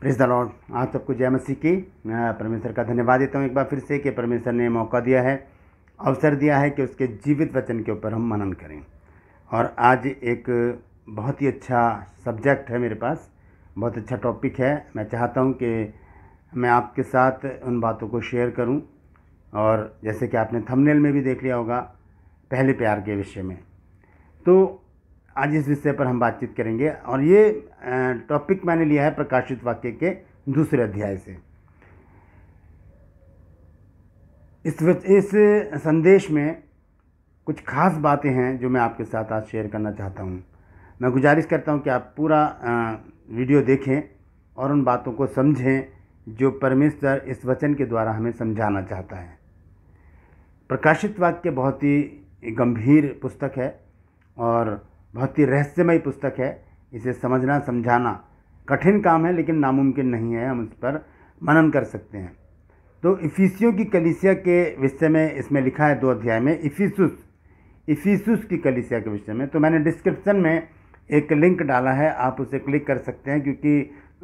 praise the Lord आप सबको जय मसीह की मैं परमेश्वर का धन्यवाद देता हूँ एक बार फिर से कि परमेश्वर ने मौका दिया है अवसर दिया है कि उसके जीवित वचन के ऊपर हम मनन करें और आज एक बहुत ही अच्छा सब्जेक्ट है मेरे पास बहुत अच्छा टॉपिक है मैं चाहता हूँ कि मैं आपके साथ उन बातों को शेयर करूँ और जैसे कि आपने थंबनेल में भी देख लिया होगा पहले प्यार के विषय में तो आज इस विषय पर हम बातचीत करेंगे और ये टॉपिक मैंने लिया है प्रकाशित वाक्य के दूसरे अध्याय से इस इस संदेश में कुछ खास बातें हैं जो मैं आपके साथ आज शेयर करना चाहता हूँ मैं गुजारिश करता हूँ कि आप पूरा वीडियो देखें और उन बातों को समझें जो परमेश्वर इस वचन के द्वारा हमें समझाना चाहता है प्रकाशित वाक्य बहुत ही गंभीर पुस्तक है और बहुत ही रहस्यमय पुस्तक है इसे समझना समझाना कठिन काम है लेकिन नामुमकिन नहीं है हम उस पर मनन कर सकते हैं तो इफिसियों की कलिसिया के विषय में इसमें लिखा है दो अध्याय में इफिसुस इफिसुस की कलिसिया के विषय में तो मैंने डिस्क्रिप्शन में एक लिंक डाला है आप उसे क्लिक कर सकते हैं क्योंकि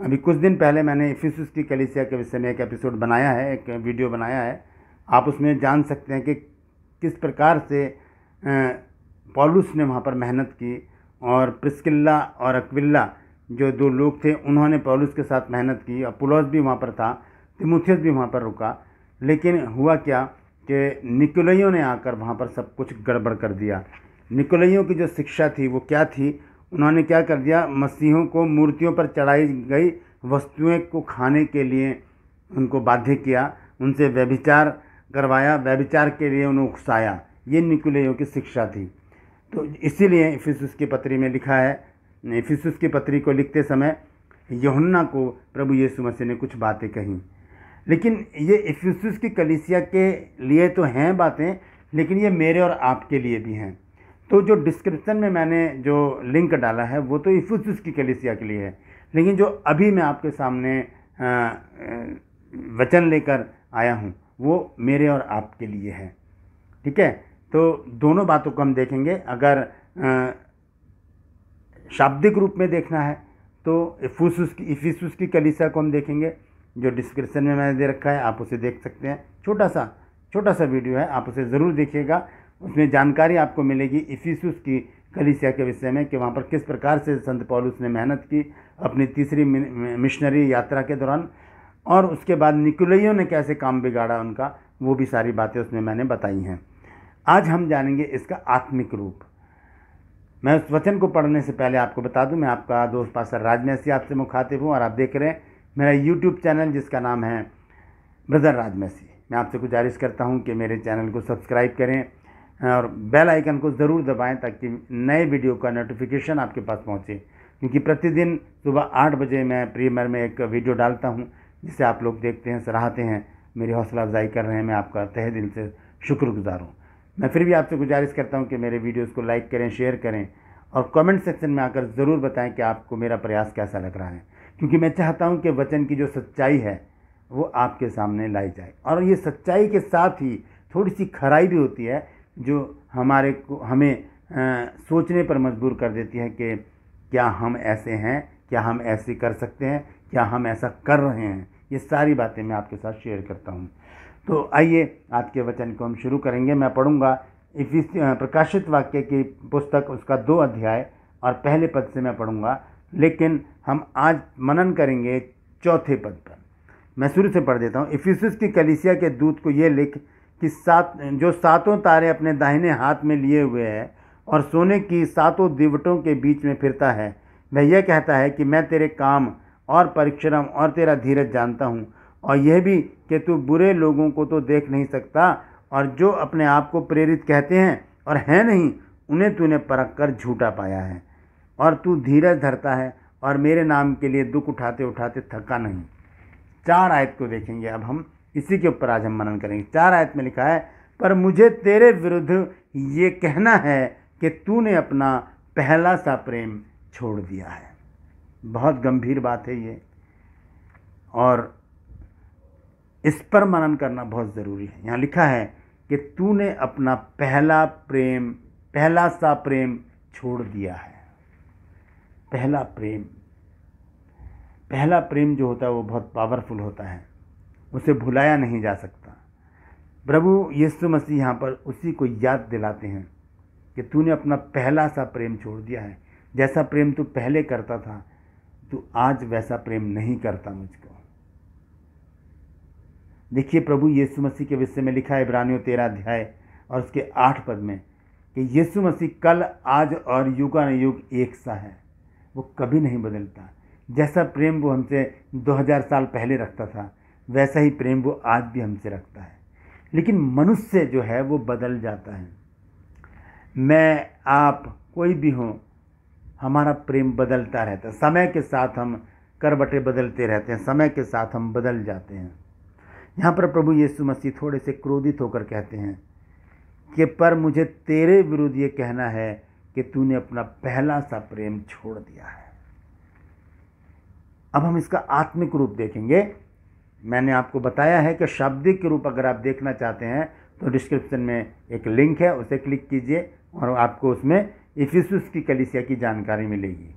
अभी कुछ दिन पहले मैंने इफिसुस की कलिसिया के विषय में एक एपिसोड बनाया है एक वीडियो बनाया है आप उसमें जान सकते हैं कि किस प्रकार से पॉलुस ने वहाँ पर मेहनत की और प्रिस्किल्ला और अकविल्ला जो दो लोग थे उन्होंने पॉलुस के साथ मेहनत की अपोलोस भी वहाँ पर था तिमुथियस भी वहाँ पर रुका लेकिन हुआ क्या कि निकोलियों ने आकर वहाँ पर सब कुछ गड़बड़ कर दिया निकोलियों की जो शिक्षा थी वो क्या थी उन्होंने क्या कर दिया मसीहों को मूर्तियों पर चढ़ाई गई वस्तुएं को खाने के लिए उनको बाध्य किया उनसे व्यभिचार करवाया व्यभिचार के लिए उन्हें उकसाया ये निकोलियों की शिक्षा थी तो इसीलिए इफिसुस की पत्री में लिखा है इफिसुस की पत्री को लिखते समय यहुन्ना को प्रभु यीशु मसीह ने कुछ बातें कहीं लेकिन ये इफिसुस की कलिसिया के लिए तो हैं बातें लेकिन ये मेरे और आपके लिए भी हैं तो जो डिस्क्रिप्शन में मैंने जो लिंक डाला है वो तो इफिसुस की कलिसिया के लिए है लेकिन जो अभी मैं आपके सामने वचन लेकर आया हूँ वो मेरे और आपके लिए है ठीक है तो दोनों बातों को हम देखेंगे अगर शाब्दिक रूप में देखना है तो इफिसुस की इफिसुस की कलिसा को हम देखेंगे जो डिस्क्रिप्शन में मैंने दे रखा है आप उसे देख सकते हैं छोटा सा छोटा सा वीडियो है आप उसे ज़रूर देखिएगा उसमें जानकारी आपको मिलेगी इफिसुस की कलिसिया के विषय में कि वहाँ पर किस प्रकार से संत पॉलुस ने मेहनत की अपनी तीसरी मिशनरी यात्रा के दौरान और उसके बाद निकुलइयों ने कैसे काम बिगाड़ा उनका वो भी सारी बातें उसमें मैंने बताई हैं आज हम जानेंगे इसका आत्मिक रूप मैं उस वचन को पढ़ने से पहले आपको बता दूं मैं आपका दोस्त पासर राज मैसी आपसे मुखातिब हूं और आप देख रहे हैं मेरा यूट्यूब चैनल जिसका नाम है ब्रदर राज मैं आपसे गुजारिश करता हूं कि मेरे चैनल को सब्सक्राइब करें और बेल आइकन को ज़रूर दबाएं ताकि नए वीडियो का नोटिफिकेशन आपके पास पहुँचे क्योंकि प्रतिदिन सुबह आठ बजे मैं प्रीमियर में एक वीडियो डालता हूँ जिसे आप लोग देखते हैं सराहते हैं मेरी हौसला अफजाई कर रहे हैं मैं आपका तहे दिल से शुक्रगुजार हूँ मैं फिर भी आपसे गुजारिश करता हूँ कि मेरे वीडियोज़ को लाइक करें शेयर करें और कमेंट सेक्शन में आकर ज़रूर बताएं कि आपको मेरा प्रयास कैसा लग रहा है क्योंकि मैं चाहता हूँ कि वचन की जो सच्चाई है वो आपके सामने लाई जाए और ये सच्चाई के साथ ही थोड़ी सी खराई भी होती है जो हमारे को हमें आ, सोचने पर मजबूर कर देती है कि क्या हम ऐसे हैं क्या हम ऐसे कर सकते हैं क्या हम ऐसा कर रहे हैं ये सारी बातें मैं आपके साथ शेयर करता हूँ तो आइए आज के वचन को हम शुरू करेंगे मैं पढ़ूंगा इफिस प्रकाशित वाक्य की पुस्तक उसका दो अध्याय और पहले पद से मैं पढ़ूंगा लेकिन हम आज मनन करेंगे चौथे पद पर मैं शुरू से पढ़ देता हूँ इफिसुस की कलिसिया के दूत को ये लिख कि सात जो सातों तारे अपने दाहिने हाथ में लिए हुए हैं और सोने की सातों दिवटों के बीच में फिरता है वह यह कहता है कि मैं तेरे काम और परिश्रम और तेरा धीरज जानता हूँ और यह भी कि तू बुरे लोगों को तो देख नहीं सकता और जो अपने आप को प्रेरित कहते हैं और हैं नहीं उन्हें तूने परख कर झूठा पाया है और तू धीरज धरता है और मेरे नाम के लिए दुख उठाते उठाते थका नहीं चार आयत को देखेंगे अब हम इसी के ऊपर आज हम मनन करेंगे चार आयत में लिखा है पर मुझे तेरे विरुद्ध ये कहना है कि तूने अपना पहला सा प्रेम छोड़ दिया है बहुत गंभीर बात है ये और इस पर मनन करना बहुत ज़रूरी है यहाँ लिखा है कि तूने अपना पहला प्रेम पहला सा प्रेम छोड़ दिया है पहला प्रेम पहला प्रेम जो होता है वो बहुत पावरफुल होता है उसे भुलाया नहीं जा सकता प्रभु यीशु मसीह यहाँ पर उसी को याद दिलाते हैं कि तूने अपना पहला सा प्रेम छोड़ दिया है जैसा प्रेम तू पहले करता था तू आज वैसा प्रेम नहीं करता मुझको देखिए प्रभु यीशु मसीह के विषय में लिखा है इब्रानियों तेरा अध्याय और उसके आठ पद में कि यीशु मसीह कल आज और युग एक सा है वो कभी नहीं बदलता जैसा प्रेम वो हमसे 2000 साल पहले रखता था वैसा ही प्रेम वो आज भी हमसे रखता है लेकिन मनुष्य जो है वो बदल जाता है मैं आप कोई भी हो हमारा प्रेम बदलता रहता है समय के साथ हम करबटे बदलते रहते हैं समय के साथ हम बदल जाते हैं यहाँ पर प्रभु यीशु मसीह थोड़े से क्रोधित होकर कहते हैं कि पर मुझे तेरे विरुद्ध ये कहना है कि तूने अपना पहला सा प्रेम छोड़ दिया है अब हम इसका आत्मिक रूप देखेंगे मैंने आपको बताया है कि शाब्दिक के रूप अगर आप देखना चाहते हैं तो डिस्क्रिप्शन में एक लिंक है उसे क्लिक कीजिए और आपको उसमें इफिसुस की कलिसिया की जानकारी मिलेगी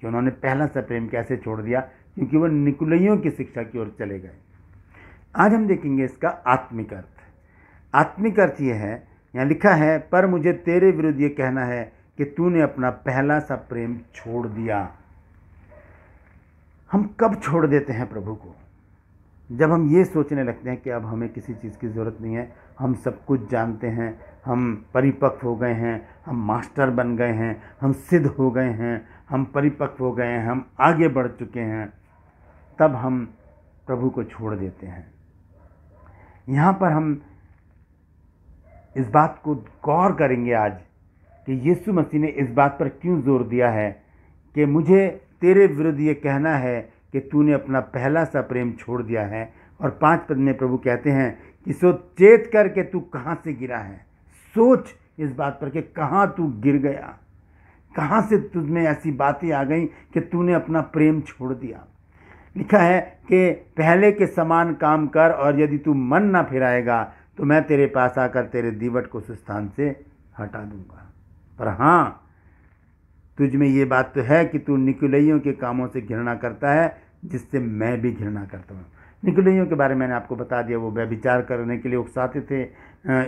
कि उन्होंने पहला सा प्रेम कैसे छोड़ दिया क्योंकि वह निकुलियों की शिक्षा की ओर चले गए आज हम देखेंगे इसका आत्मिक अर्थ आत्मिक अर्थ ये है यहाँ लिखा है पर मुझे तेरे विरुद्ध ये कहना है कि तूने अपना पहला सा प्रेम छोड़ दिया हम कब छोड़ देते हैं प्रभु को जब हम ये सोचने लगते हैं कि अब हमें किसी चीज़ की ज़रूरत नहीं है हम सब कुछ जानते हैं हम परिपक्व हो गए हैं हम मास्टर बन गए हैं हम सिद्ध हो गए हैं हम परिपक्व हो गए हैं हम आगे बढ़ चुके हैं तब हम प्रभु को छोड़ देते हैं यहाँ पर हम इस बात को गौर करेंगे आज कि यीशु मसीह ने इस बात पर क्यों जोर दिया है कि मुझे तेरे विरुद्ध ये कहना है कि तूने अपना पहला सा प्रेम छोड़ दिया है और पांच पद में प्रभु कहते हैं कि सो चेत करके तू कहाँ से गिरा है सोच इस बात पर कि कहाँ तू गिर गया कहाँ से तुझमें ऐसी बातें आ गई कि तूने अपना प्रेम छोड़ दिया लिखा है कि पहले के समान काम कर और यदि तू मन ना फिराएगा तो मैं तेरे पास आकर तेरे दीवट को उस स्थान से हटा दूंगा पर हाँ तुझ में ये बात तो है कि तू निकुलइयों के कामों से घृणा करता है जिससे मैं भी घृणा करता हूँ निकुलइयों के बारे में मैंने आपको बता दिया वो व्यभिचार करने के लिए उकसाते थे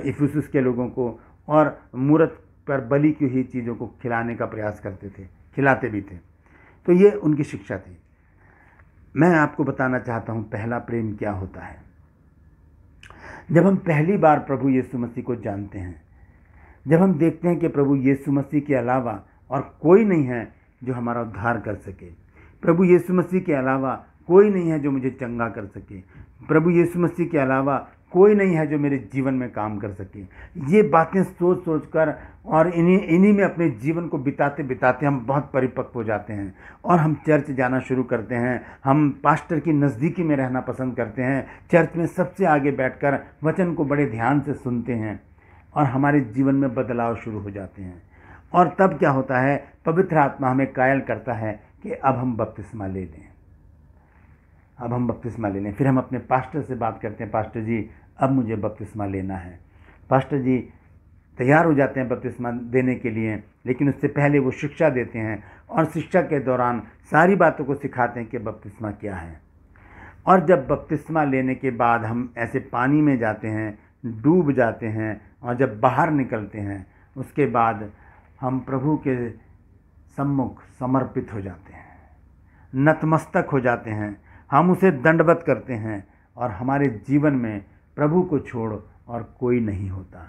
इफिस के लोगों को और मूर्त पर बलि की हुई चीज़ों को खिलाने का प्रयास करते थे खिलाते भी थे तो ये उनकी शिक्षा थी मैं आपको बताना चाहता हूँ पहला प्रेम क्या होता है जब हम पहली बार प्रभु यीशु मसीह को जानते हैं जब हम देखते हैं कि प्रभु यीशु मसीह के अलावा और कोई नहीं है जो हमारा उद्धार कर सके प्रभु यीशु मसीह के अलावा कोई नहीं है जो मुझे चंगा कर सके प्रभु यीशु मसीह के अलावा कोई नहीं है जो मेरे जीवन में काम कर सके ये बातें सोच सोच कर और इन्हीं इन्हीं में अपने जीवन को बिताते बिताते हम बहुत परिपक्व हो जाते हैं और हम चर्च जाना शुरू करते हैं हम पास्टर की नज़दीकी में रहना पसंद करते हैं चर्च में सबसे आगे बैठकर वचन को बड़े ध्यान से सुनते हैं और हमारे जीवन में बदलाव शुरू हो जाते हैं और तब क्या होता है पवित्र आत्मा हमें कायल करता है कि अब हम बपतिस्मा ले लें अब हम बपतिस्मा ले लें फिर हम अपने पास्टर से बात करते हैं पास्टर जी अब मुझे बपतिस्मा लेना है पास्टर जी तैयार हो जाते हैं बपतिस्मा देने के लिए लेकिन उससे पहले वो शिक्षा देते हैं और शिक्षा के दौरान सारी बातों को सिखाते हैं कि बपतिस्मा क्या है और जब बपतिस्मा लेने के बाद हम ऐसे पानी में जाते हैं डूब जाते हैं और जब बाहर निकलते हैं उसके बाद हम प्रभु के सम्मुख समर्पित हो जाते हैं नतमस्तक हो जाते हैं हम उसे दंडवत करते हैं और हमारे जीवन में प्रभु को छोड़ और कोई नहीं होता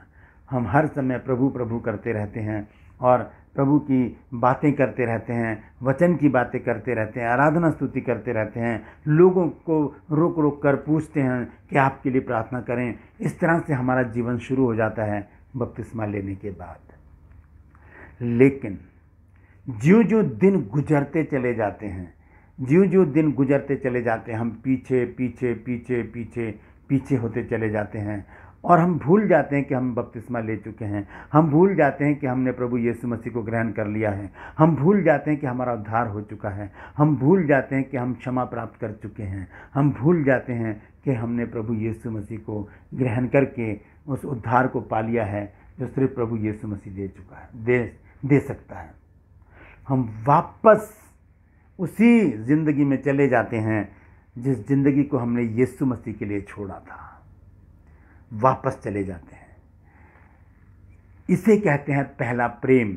हम हर समय प्रभु प्रभु करते रहते हैं और प्रभु की बातें करते रहते हैं वचन की बातें करते रहते हैं आराधना स्तुति करते रहते हैं लोगों को रोक रोक कर पूछते हैं कि आपके लिए प्रार्थना करें इस तरह से हमारा जीवन शुरू हो जाता है बपतिस्मा लेने के बाद लेकिन ज्यों ज्यों दिन गुजरते चले जाते हैं ज्यों ज्यों दिन गुजरते चले जाते हैं हम पीछे पीछे पीछे पीछे पीछे होते चले जाते हैं और हम भूल जाते हैं कि हम बपतिस्मा ले चुके हैं हम भूल जाते हैं कि हमने प्रभु यीशु मसीह को ग्रहण कर लिया है हम भूल जाते हैं कि हमारा उद्धार हो चुका है हम भूल जाते हैं कि हम क्षमा प्राप्त कर चुके हैं हम भूल जाते हैं कि हमने प्रभु यीशु मसीह को ग्रहण करके उस उद्धार को पा लिया है जो सिर्फ प्रभु यीशु मसीह दे चुका है दे दे सकता है हम वापस उसी ज़िंदगी में चले जाते हैं जिस ज़िंदगी को हमने यीशु मसीह के लिए छोड़ा था वापस चले जाते हैं इसे कहते हैं पहला प्रेम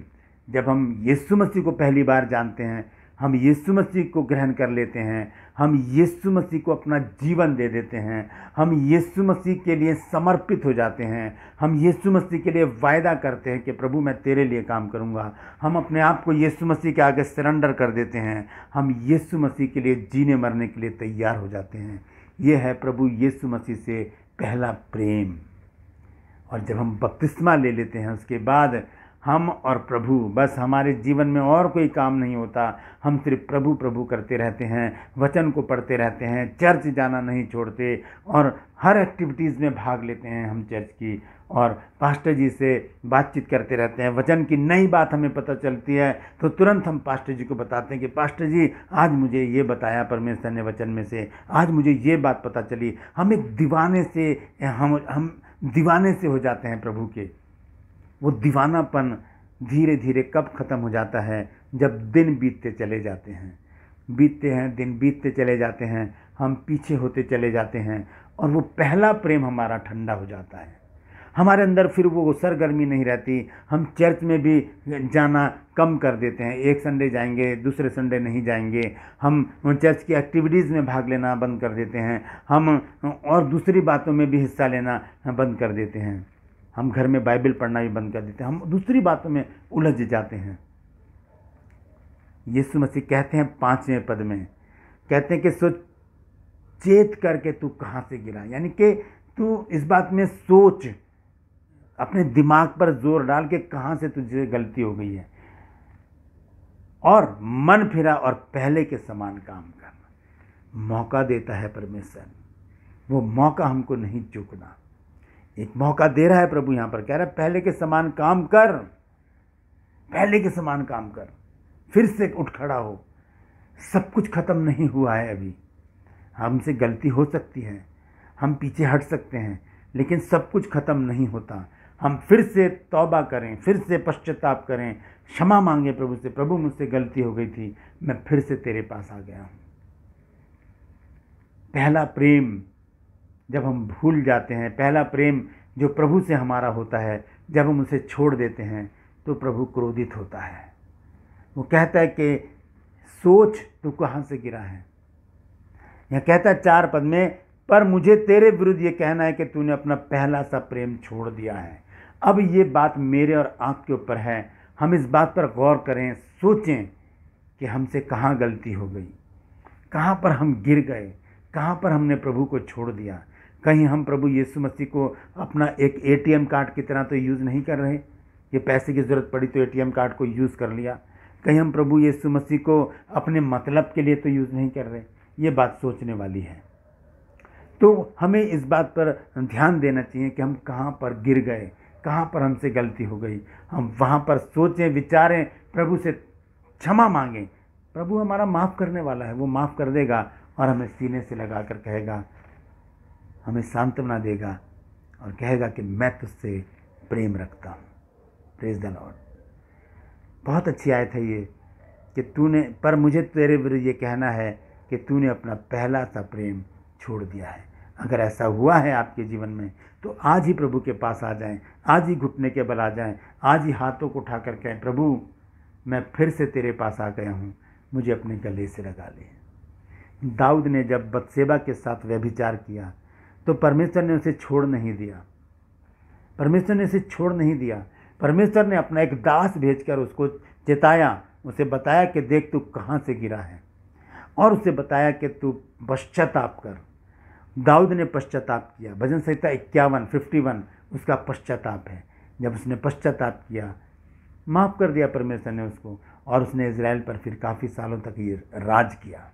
जब हम यीशु मसीह को पहली बार जानते हैं हम यीशु मसीह को ग्रहण कर लेते हैं हम यीशु मसीह को अपना जीवन दे देते हैं हम यीशु मसीह के लिए समर्पित हो जाते हैं हम यीशु मसीह के लिए वायदा करते हैं कि प्रभु मैं तेरे लिए काम करूँगा हम अपने आप को यीशु मसीह के आगे सरेंडर कर देते हैं हम यीशु मसीह के लिए जीने मरने के लिए तैयार हो जाते हैं ये है प्रभु यीशु मसीह से पहला प्रेम और जब हम बपतिस्मा ले लेते हैं उसके बाद हम और प्रभु बस हमारे जीवन में और कोई काम नहीं होता हम सिर्फ प्रभु प्रभु करते रहते हैं वचन को पढ़ते रहते हैं चर्च जाना नहीं छोड़ते और हर एक्टिविटीज़ में भाग लेते हैं हम चर्च की और पास्टर जी से बातचीत करते रहते हैं वचन की नई बात हमें पता चलती है तो तुरंत हम पास्टर जी को बताते हैं कि पास्टर जी आज मुझे ये बताया परमेश्वर ने वचन में से आज मुझे ये बात पता चली हम एक दीवाने से हम हम दीवाने से हो जाते हैं प्रभु के वो दीवानापन धीरे धीरे कब ख़त्म हो जाता है जब दिन बीतते चले जाते हैं बीतते हैं दिन बीतते चले जाते हैं हम पीछे होते चले जाते हैं और वो पहला प्रेम हमारा ठंडा हो जाता है हमारे अंदर फिर वो सरगर्मी नहीं रहती हम चर्च में भी जाना कम कर देते हैं एक संडे जाएंगे दूसरे संडे नहीं जाएंगे हम चर्च की एक्टिविटीज़ में भाग लेना बंद कर देते हैं हम और दूसरी बातों में भी हिस्सा लेना बंद कर देते हैं हम घर में बाइबल पढ़ना भी बंद कर देते हैं हम दूसरी बातों में उलझ जाते हैं यीशु मसीह कहते हैं पांचवें पद में कहते हैं कि चेत करके तू कहाँ से गिरा यानी कि तू इस बात में सोच अपने दिमाग पर जोर डाल के कहाँ से तुझे गलती हो गई है और मन फिरा और पहले के समान काम करना मौका देता है परमेश्वर वो मौका हमको नहीं चूकना एक मौका दे रहा है प्रभु यहाँ पर कह रहा है पहले के समान काम कर पहले के समान काम कर फिर से उठ खड़ा हो सब कुछ ख़त्म नहीं हुआ है अभी हमसे गलती हो सकती है हम पीछे हट सकते हैं लेकिन सब कुछ ख़त्म नहीं होता हम फिर से तौबा करें फिर से पश्चाताप करें क्षमा मांगे प्रभु से प्रभु मुझसे गलती हो गई थी मैं फिर से तेरे पास आ गया हूँ पहला प्रेम जब हम भूल जाते हैं पहला प्रेम जो प्रभु से हमारा होता है जब हम उसे छोड़ देते हैं तो प्रभु क्रोधित होता है वो कहता है कि सोच तू कहाँ से गिरा है यह कहता है चार पद में पर मुझे तेरे विरुद्ध ये कहना है कि तूने अपना पहला सा प्रेम छोड़ दिया है अब ये बात मेरे और आपके ऊपर है हम इस बात पर गौर करें सोचें कि हमसे कहाँ गलती हो गई कहाँ पर हम गिर गए कहाँ पर हमने प्रभु को छोड़ दिया कहीं हम प्रभु यीशु मसीह को अपना एक एटीएम कार्ड की तरह तो यूज़ नहीं कर रहे ये पैसे की ज़रूरत पड़ी तो एटीएम कार्ड को यूज़ कर लिया कहीं हम प्रभु यीशु मसीह को अपने मतलब के लिए तो यूज़ नहीं कर रहे ये बात सोचने वाली है तो हमें इस बात पर ध्यान देना चाहिए कि हम कहाँ पर गिर गए कहाँ पर हमसे गलती हो गई हम वहाँ पर सोचें विचारें प्रभु से क्षमा मांगें प्रभु हमारा माफ़ करने वाला है वो माफ़ कर देगा और हमें सीने से लगा कर कहेगा हमें सांत्वना देगा और कहेगा कि मैं तुझसे प्रेम रखता हूँ प्रेज द लॉर्ड बहुत अच्छी आयत है ये कि तूने पर मुझे तेरे विरुद्ध ये कहना है कि तूने अपना पहला सा प्रेम छोड़ दिया है अगर ऐसा हुआ है आपके जीवन में तो आज ही प्रभु के पास आ जाएं आज ही घुटने के बल आ जाएं आज ही हाथों को उठा कर कहें प्रभु मैं फिर से तेरे पास आ गया हूँ मुझे अपने गले से लगा ले दाऊद ने जब बदसेबा के साथ व्यभिचार किया तो परमेश्वर ने उसे छोड़ नहीं दिया परमेश्वर ने उसे छोड़ नहीं दिया परमेश्वर ने अपना एक दास भेजकर उसको चेताया उसे बताया कि देख तू कहाँ से गिरा है और उसे बताया कि तू पश्चाताप कर दाऊद ने पश्चाताप किया भजन संहिता इक्यावन फिफ्टी वन उसका पश्चाताप है जब उसने पश्चाताप किया माफ़ कर दिया परमेश्वर ने उसको और उसने इसराइल पर फिर काफ़ी सालों तक ये राज किया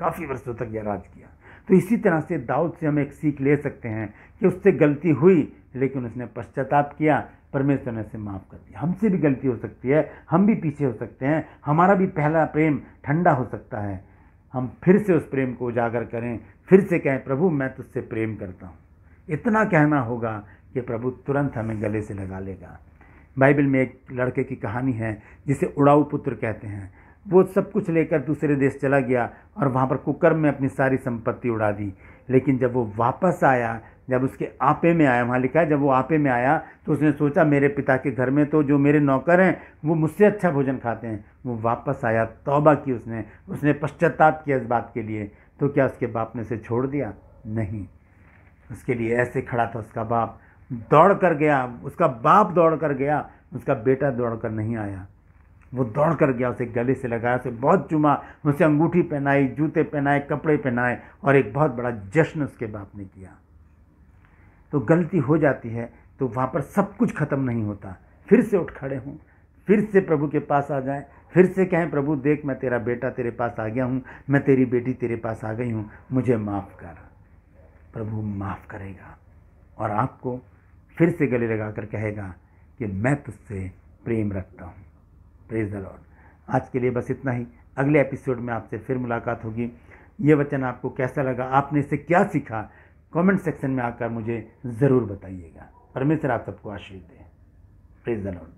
काफ़ी वर्षों तक यह राज किया तो इसी तरह से दाऊद से हम एक सीख ले सकते हैं कि उससे गलती हुई लेकिन उसने पश्चाताप किया परमेश्वर ने उसे माफ़ कर दिया हमसे भी गलती हो सकती है हम भी पीछे हो सकते हैं हमारा भी पहला प्रेम ठंडा हो सकता है हम फिर से उस प्रेम को उजागर करें फिर से कहें प्रभु मैं तुझसे प्रेम करता हूँ इतना कहना होगा कि प्रभु तुरंत हमें गले से लगा लेगा बाइबल में एक लड़के की कहानी है जिसे उड़ाऊ पुत्र कहते हैं वो सब कुछ लेकर दूसरे देश चला गया और वहाँ पर कुकर में अपनी सारी संपत्ति उड़ा दी लेकिन जब वो वापस आया जब उसके आपे में आया वहाँ लिखा है जब वो आपे में आया तो उसने सोचा मेरे पिता के घर में तो जो मेरे नौकर हैं वो मुझसे अच्छा भोजन खाते हैं वो वापस आया तौबा की उसने उसने पश्चाताप किया इस बात के लिए तो क्या उसके बाप ने उसे छोड़ दिया नहीं उसके लिए ऐसे खड़ा था उसका बाप दौड़ कर गया उसका बाप दौड़ कर गया उसका बेटा दौड़ कर नहीं आया वो दौड़ कर गया उसे गले से लगाया उसे बहुत चुमा उसे अंगूठी पहनाई जूते पहनाए कपड़े पहनाए और एक बहुत बड़ा जश्न उसके बाप ने किया तो गलती हो जाती है तो वहाँ पर सब कुछ ख़त्म नहीं होता फिर से उठ खड़े हों फिर से प्रभु के पास आ जाएं फिर से कहें प्रभु देख मैं तेरा बेटा तेरे पास आ गया हूँ मैं तेरी बेटी तेरे पास आ गई हूँ मुझे माफ़ कर प्रभु माफ़ करेगा और आपको फिर से गले लगा कर कहेगा कि मैं तुझसे प्रेम रखता हूँ प्रेज द लॉर्ड आज के लिए बस इतना ही अगले एपिसोड में आपसे फिर मुलाकात होगी ये वचन आपको कैसा लगा आपने इसे क्या सीखा कमेंट सेक्शन में आकर मुझे ज़रूर बताइएगा परमेश्वर आप सबको आशीष दें प्रेज द लॉर्ड